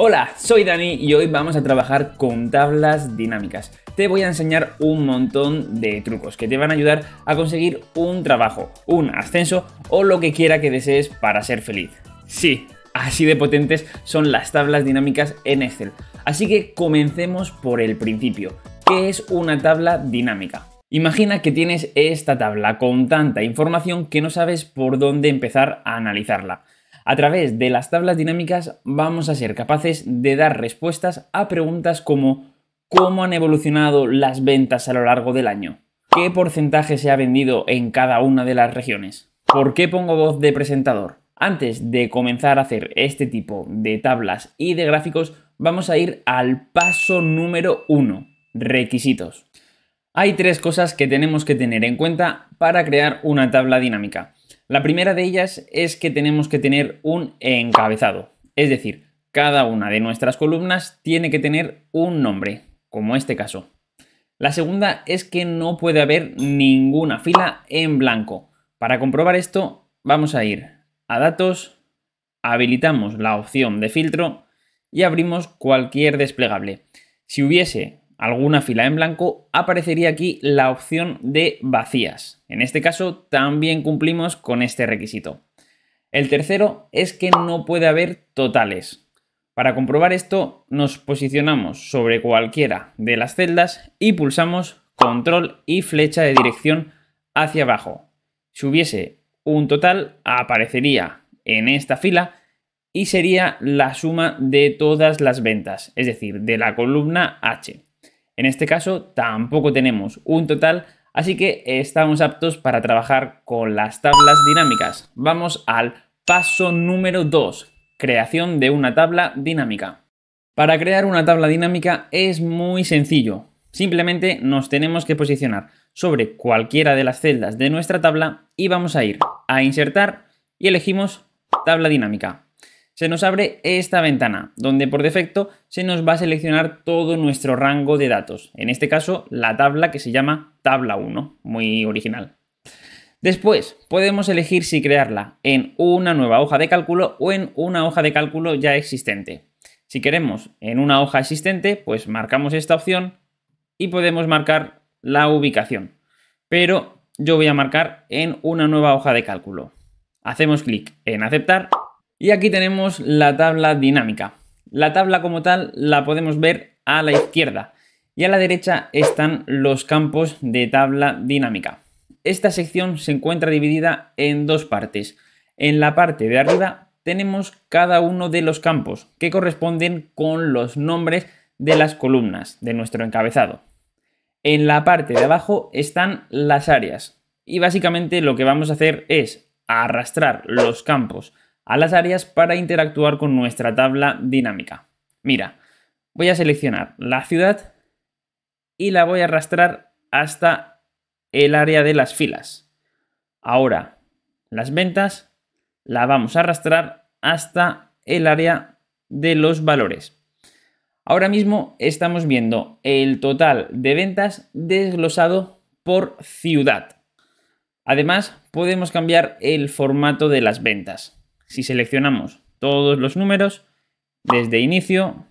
Hola, soy Dani y hoy vamos a trabajar con tablas dinámicas. Te voy a enseñar un montón de trucos que te van a ayudar a conseguir un trabajo, un ascenso o lo que quiera que desees para ser feliz. Sí, así de potentes son las tablas dinámicas en Excel. Así que comencemos por el principio. ¿Qué es una tabla dinámica? Imagina que tienes esta tabla con tanta información que no sabes por dónde empezar a analizarla. A través de las tablas dinámicas vamos a ser capaces de dar respuestas a preguntas como ¿cómo han evolucionado las ventas a lo largo del año? ¿Qué porcentaje se ha vendido en cada una de las regiones? ¿Por qué pongo voz de presentador? Antes de comenzar a hacer este tipo de tablas y de gráficos, vamos a ir al paso número 1, requisitos. Hay tres cosas que tenemos que tener en cuenta para crear una tabla dinámica. La primera de ellas es que tenemos que tener un encabezado, es decir, cada una de nuestras columnas tiene que tener un nombre, como este caso. La segunda es que no puede haber ninguna fila en blanco. Para comprobar esto, vamos a ir a datos, habilitamos la opción de filtro y abrimos cualquier desplegable. Si hubiese alguna fila en blanco, aparecería aquí la opción de vacías. En este caso también cumplimos con este requisito. El tercero es que no puede haber totales. Para comprobar esto nos posicionamos sobre cualquiera de las celdas y pulsamos control y flecha de dirección hacia abajo. Si hubiese un total aparecería en esta fila y sería la suma de todas las ventas, es decir, de la columna H. En este caso tampoco tenemos un total, así que estamos aptos para trabajar con las tablas dinámicas. Vamos al paso número 2, creación de una tabla dinámica. Para crear una tabla dinámica es muy sencillo. Simplemente nos tenemos que posicionar sobre cualquiera de las celdas de nuestra tabla y vamos a ir a insertar y elegimos tabla dinámica se nos abre esta ventana, donde por defecto se nos va a seleccionar todo nuestro rango de datos. En este caso, la tabla que se llama tabla 1, muy original. Después, podemos elegir si crearla en una nueva hoja de cálculo o en una hoja de cálculo ya existente. Si queremos en una hoja existente, pues marcamos esta opción y podemos marcar la ubicación. Pero yo voy a marcar en una nueva hoja de cálculo. Hacemos clic en aceptar y aquí tenemos la tabla dinámica. La tabla como tal la podemos ver a la izquierda y a la derecha están los campos de tabla dinámica. Esta sección se encuentra dividida en dos partes. En la parte de arriba tenemos cada uno de los campos que corresponden con los nombres de las columnas de nuestro encabezado. En la parte de abajo están las áreas y básicamente lo que vamos a hacer es arrastrar los campos a las áreas para interactuar con nuestra tabla dinámica. Mira, voy a seleccionar la ciudad y la voy a arrastrar hasta el área de las filas. Ahora, las ventas la vamos a arrastrar hasta el área de los valores. Ahora mismo estamos viendo el total de ventas desglosado por ciudad. Además, podemos cambiar el formato de las ventas. Si seleccionamos todos los números, desde inicio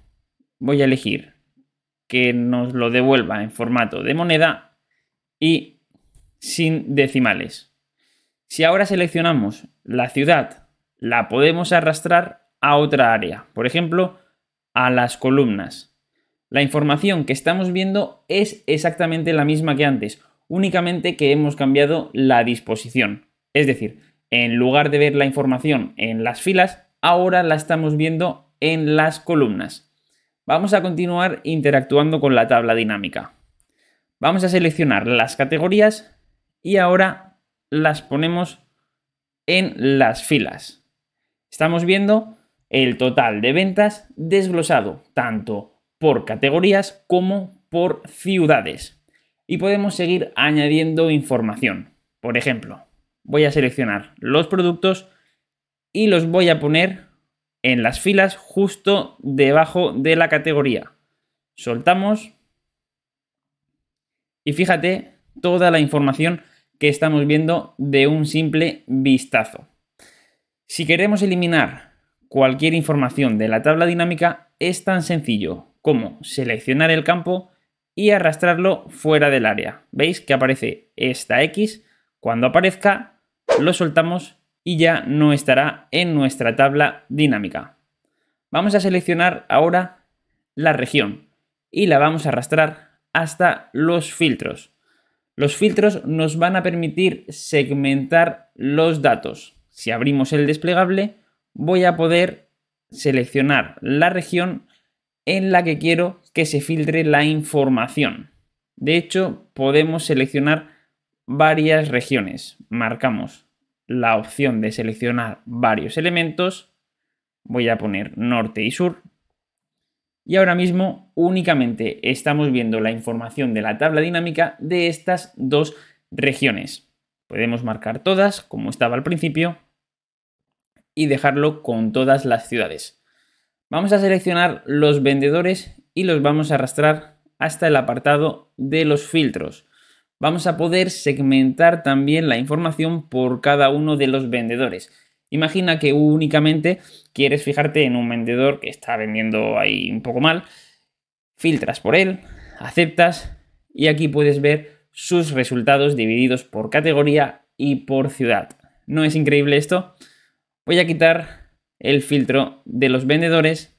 voy a elegir que nos lo devuelva en formato de moneda y sin decimales. Si ahora seleccionamos la ciudad, la podemos arrastrar a otra área, por ejemplo, a las columnas. La información que estamos viendo es exactamente la misma que antes, únicamente que hemos cambiado la disposición. Es decir, en lugar de ver la información en las filas, ahora la estamos viendo en las columnas. Vamos a continuar interactuando con la tabla dinámica. Vamos a seleccionar las categorías y ahora las ponemos en las filas. Estamos viendo el total de ventas desglosado tanto por categorías como por ciudades. Y podemos seguir añadiendo información. Por ejemplo, voy a seleccionar los productos y los voy a poner en las filas justo debajo de la categoría. Soltamos y fíjate toda la información que estamos viendo de un simple vistazo. Si queremos eliminar cualquier información de la tabla dinámica, es tan sencillo como seleccionar el campo y arrastrarlo fuera del área. ¿Veis que aparece esta X? Cuando aparezca, lo soltamos y ya no estará en nuestra tabla dinámica. Vamos a seleccionar ahora la región y la vamos a arrastrar hasta los filtros. Los filtros nos van a permitir segmentar los datos. Si abrimos el desplegable, voy a poder seleccionar la región en la que quiero que se filtre la información. De hecho, podemos seleccionar varias regiones. Marcamos la opción de seleccionar varios elementos. Voy a poner norte y sur. Y ahora mismo únicamente estamos viendo la información de la tabla dinámica de estas dos regiones. Podemos marcar todas, como estaba al principio, y dejarlo con todas las ciudades. Vamos a seleccionar los vendedores y los vamos a arrastrar hasta el apartado de los filtros vamos a poder segmentar también la información por cada uno de los vendedores. Imagina que únicamente quieres fijarte en un vendedor que está vendiendo ahí un poco mal, filtras por él, aceptas y aquí puedes ver sus resultados divididos por categoría y por ciudad. ¿No es increíble esto? Voy a quitar el filtro de los vendedores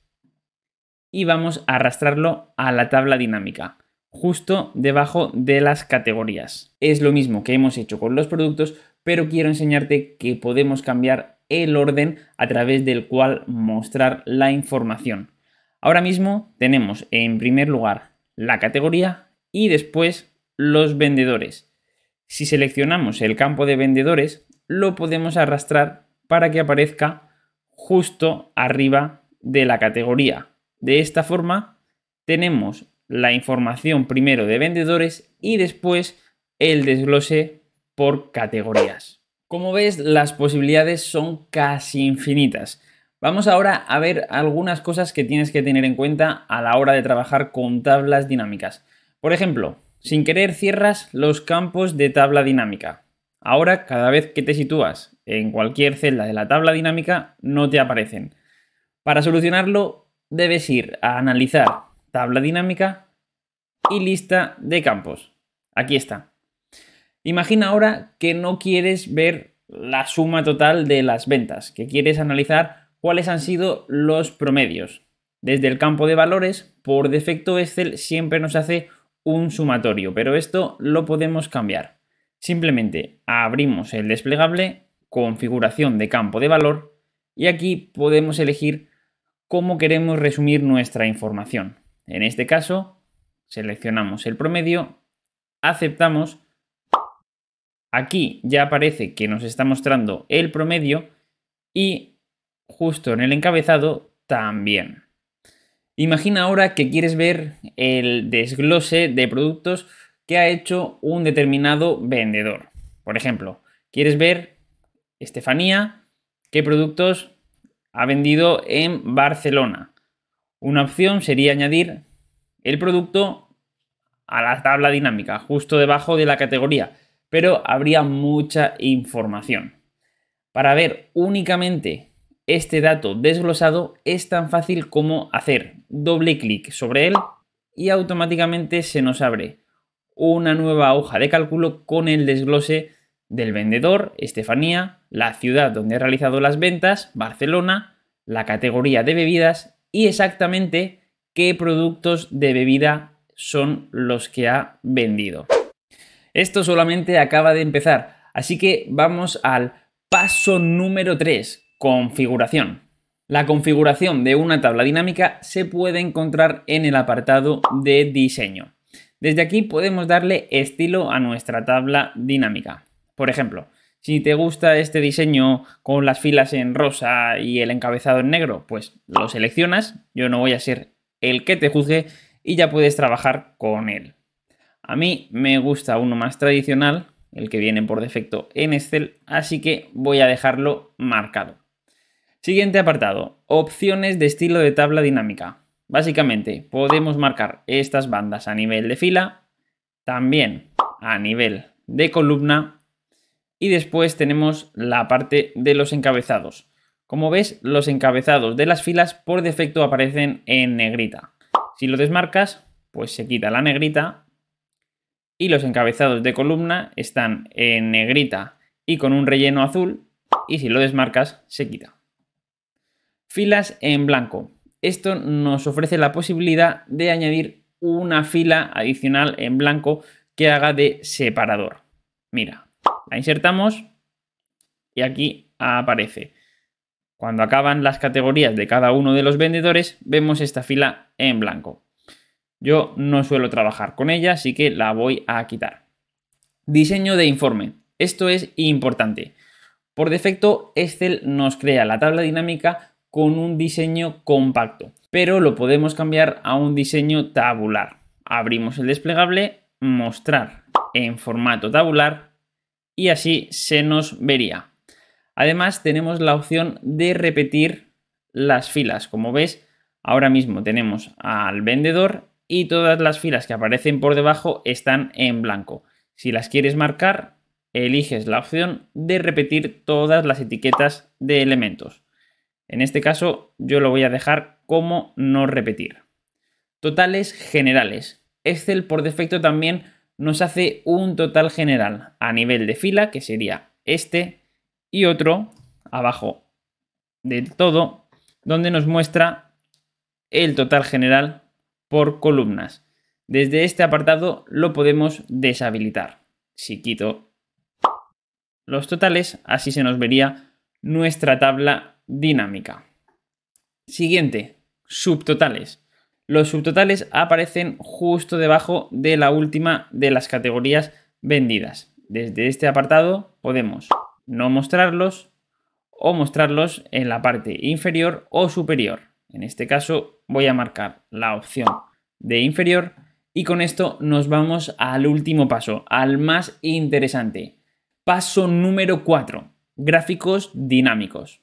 y vamos a arrastrarlo a la tabla dinámica justo debajo de las categorías. Es lo mismo que hemos hecho con los productos, pero quiero enseñarte que podemos cambiar el orden a través del cual mostrar la información. Ahora mismo tenemos en primer lugar la categoría y después los vendedores. Si seleccionamos el campo de vendedores, lo podemos arrastrar para que aparezca justo arriba de la categoría. De esta forma, tenemos la información primero de vendedores y después el desglose por categorías. Como ves, las posibilidades son casi infinitas. Vamos ahora a ver algunas cosas que tienes que tener en cuenta a la hora de trabajar con tablas dinámicas. Por ejemplo, sin querer cierras los campos de tabla dinámica. Ahora, cada vez que te sitúas en cualquier celda de la tabla dinámica, no te aparecen. Para solucionarlo, debes ir a analizar tabla dinámica y lista de campos. Aquí está. Imagina ahora que no quieres ver la suma total de las ventas, que quieres analizar cuáles han sido los promedios. Desde el campo de valores, por defecto Excel siempre nos hace un sumatorio, pero esto lo podemos cambiar. Simplemente abrimos el desplegable, configuración de campo de valor, y aquí podemos elegir cómo queremos resumir nuestra información. En este caso, seleccionamos el promedio, aceptamos. Aquí ya aparece que nos está mostrando el promedio y justo en el encabezado también. Imagina ahora que quieres ver el desglose de productos que ha hecho un determinado vendedor. Por ejemplo, quieres ver Estefanía qué productos ha vendido en Barcelona. Una opción sería añadir el producto a la tabla dinámica, justo debajo de la categoría, pero habría mucha información. Para ver únicamente este dato desglosado es tan fácil como hacer doble clic sobre él y automáticamente se nos abre una nueva hoja de cálculo con el desglose del vendedor, Estefanía, la ciudad donde ha realizado las ventas, Barcelona, la categoría de bebidas y exactamente qué productos de bebida son los que ha vendido. Esto solamente acaba de empezar, así que vamos al paso número 3, configuración. La configuración de una tabla dinámica se puede encontrar en el apartado de diseño. Desde aquí podemos darle estilo a nuestra tabla dinámica. Por ejemplo, si te gusta este diseño con las filas en rosa y el encabezado en negro, pues lo seleccionas, yo no voy a ser el que te juzgue y ya puedes trabajar con él. A mí me gusta uno más tradicional, el que viene por defecto en Excel, así que voy a dejarlo marcado. Siguiente apartado, opciones de estilo de tabla dinámica. Básicamente podemos marcar estas bandas a nivel de fila, también a nivel de columna y después tenemos la parte de los encabezados. Como ves, los encabezados de las filas por defecto aparecen en negrita. Si lo desmarcas, pues se quita la negrita y los encabezados de columna están en negrita y con un relleno azul y si lo desmarcas, se quita. Filas en blanco. Esto nos ofrece la posibilidad de añadir una fila adicional en blanco que haga de separador. Mira, la insertamos y aquí aparece. Cuando acaban las categorías de cada uno de los vendedores, vemos esta fila en blanco. Yo no suelo trabajar con ella, así que la voy a quitar. Diseño de informe. Esto es importante. Por defecto, Excel nos crea la tabla dinámica con un diseño compacto, pero lo podemos cambiar a un diseño tabular. Abrimos el desplegable, mostrar en formato tabular y así se nos vería. Además tenemos la opción de repetir las filas. Como ves, ahora mismo tenemos al vendedor y todas las filas que aparecen por debajo están en blanco. Si las quieres marcar, eliges la opción de repetir todas las etiquetas de elementos. En este caso yo lo voy a dejar como no repetir. Totales generales. Excel por defecto también nos hace un total general a nivel de fila, que sería este, y otro abajo del todo, donde nos muestra el total general por columnas. Desde este apartado lo podemos deshabilitar. Si quito los totales, así se nos vería nuestra tabla dinámica. Siguiente, subtotales. Los subtotales aparecen justo debajo de la última de las categorías vendidas. Desde este apartado podemos no mostrarlos o mostrarlos en la parte inferior o superior. En este caso voy a marcar la opción de inferior y con esto nos vamos al último paso, al más interesante. Paso número 4, gráficos dinámicos.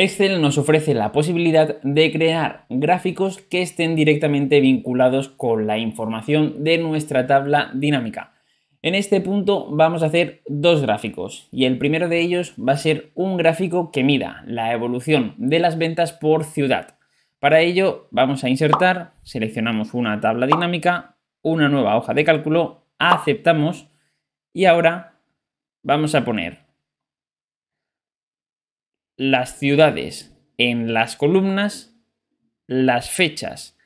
Excel nos ofrece la posibilidad de crear gráficos que estén directamente vinculados con la información de nuestra tabla dinámica. En este punto vamos a hacer dos gráficos y el primero de ellos va a ser un gráfico que mida la evolución de las ventas por ciudad. Para ello vamos a insertar, seleccionamos una tabla dinámica, una nueva hoja de cálculo, aceptamos y ahora vamos a poner las ciudades en las columnas, las fechas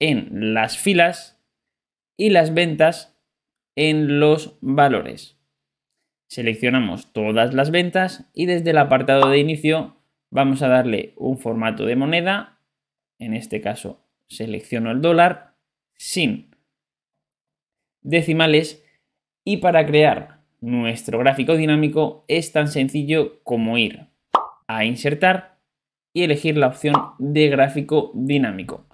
en las filas y las ventas en los valores. Seleccionamos todas las ventas y desde el apartado de inicio vamos a darle un formato de moneda, en este caso selecciono el dólar, sin decimales y para crear nuestro gráfico dinámico es tan sencillo como ir a insertar y elegir la opción de gráfico dinámico.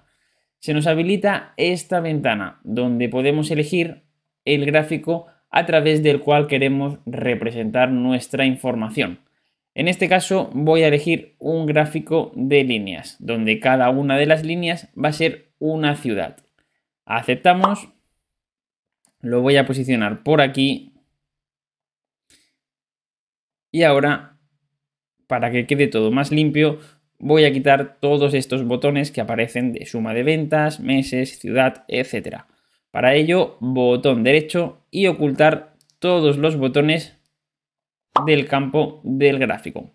Se nos habilita esta ventana donde podemos elegir el gráfico a través del cual queremos representar nuestra información. En este caso voy a elegir un gráfico de líneas, donde cada una de las líneas va a ser una ciudad. Aceptamos, lo voy a posicionar por aquí y ahora para que quede todo más limpio, voy a quitar todos estos botones que aparecen de suma de ventas, meses, ciudad, etc. Para ello, botón derecho y ocultar todos los botones del campo del gráfico.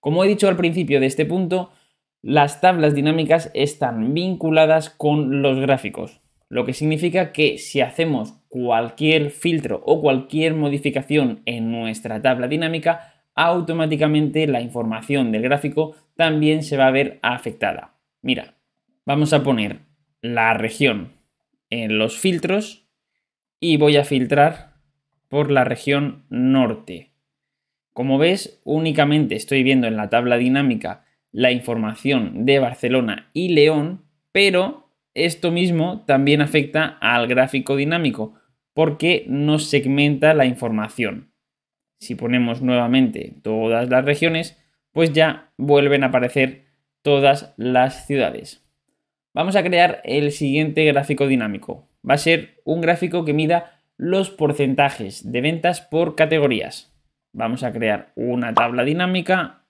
Como he dicho al principio de este punto, las tablas dinámicas están vinculadas con los gráficos, lo que significa que si hacemos cualquier filtro o cualquier modificación en nuestra tabla dinámica, automáticamente la información del gráfico también se va a ver afectada. Mira, vamos a poner la región en los filtros y voy a filtrar por la región norte. Como ves, únicamente estoy viendo en la tabla dinámica la información de Barcelona y León, pero esto mismo también afecta al gráfico dinámico porque no segmenta la información si ponemos nuevamente todas las regiones, pues ya vuelven a aparecer todas las ciudades. Vamos a crear el siguiente gráfico dinámico. Va a ser un gráfico que mida los porcentajes de ventas por categorías. Vamos a crear una tabla dinámica.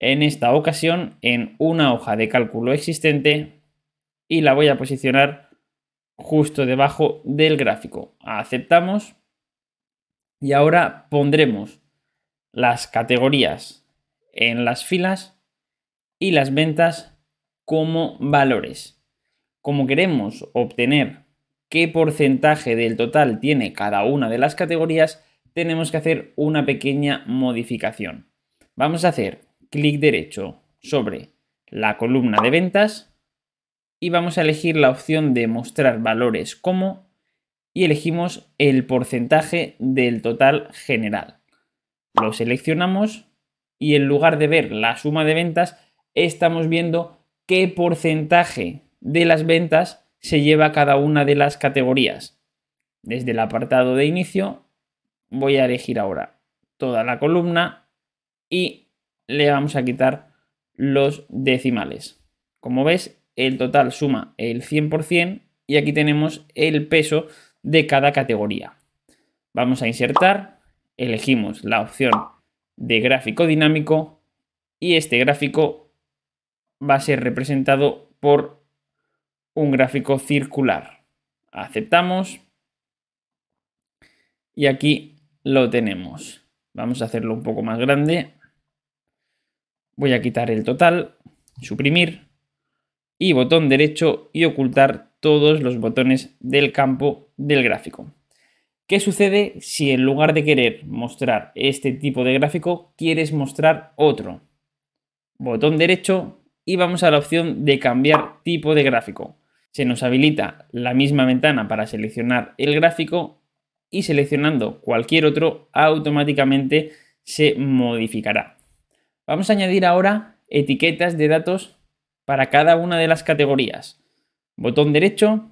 En esta ocasión, en una hoja de cálculo existente y la voy a posicionar justo debajo del gráfico. Aceptamos y ahora pondremos las categorías en las filas y las ventas como valores. Como queremos obtener qué porcentaje del total tiene cada una de las categorías, tenemos que hacer una pequeña modificación. Vamos a hacer clic derecho sobre la columna de ventas y vamos a elegir la opción de mostrar valores como y elegimos el porcentaje del total general. Lo seleccionamos y en lugar de ver la suma de ventas, estamos viendo qué porcentaje de las ventas se lleva cada una de las categorías. Desde el apartado de inicio voy a elegir ahora toda la columna y le vamos a quitar los decimales. Como ves, el total suma el 100% y aquí tenemos el peso de cada categoría. Vamos a insertar, elegimos la opción de gráfico dinámico y este gráfico va a ser representado por un gráfico circular. Aceptamos y aquí lo tenemos. Vamos a hacerlo un poco más grande. Voy a quitar el total, suprimir y botón derecho y ocultar todos los botones del campo del gráfico. ¿Qué sucede si en lugar de querer mostrar este tipo de gráfico, quieres mostrar otro? Botón derecho y vamos a la opción de cambiar tipo de gráfico. Se nos habilita la misma ventana para seleccionar el gráfico y seleccionando cualquier otro automáticamente se modificará. Vamos a añadir ahora etiquetas de datos para cada una de las categorías. Botón derecho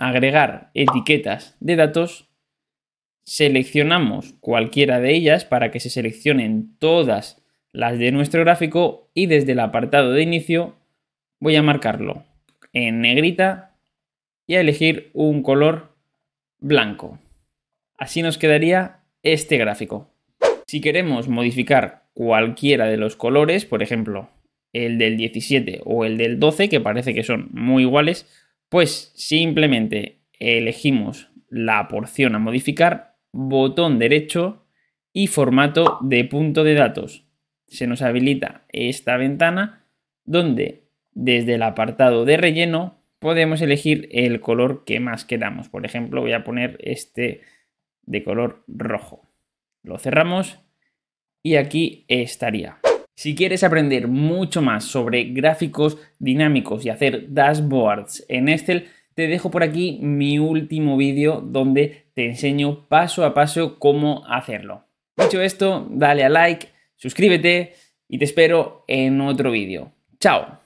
agregar etiquetas de datos, seleccionamos cualquiera de ellas para que se seleccionen todas las de nuestro gráfico y desde el apartado de inicio voy a marcarlo en negrita y a elegir un color blanco. Así nos quedaría este gráfico. Si queremos modificar cualquiera de los colores, por ejemplo, el del 17 o el del 12, que parece que son muy iguales, pues simplemente elegimos la porción a modificar, botón derecho y formato de punto de datos. Se nos habilita esta ventana donde desde el apartado de relleno podemos elegir el color que más queramos. Por ejemplo, voy a poner este de color rojo. Lo cerramos y aquí estaría. Si quieres aprender mucho más sobre gráficos dinámicos y hacer dashboards en Excel, te dejo por aquí mi último vídeo donde te enseño paso a paso cómo hacerlo. Dicho esto, dale a like, suscríbete y te espero en otro vídeo. ¡Chao!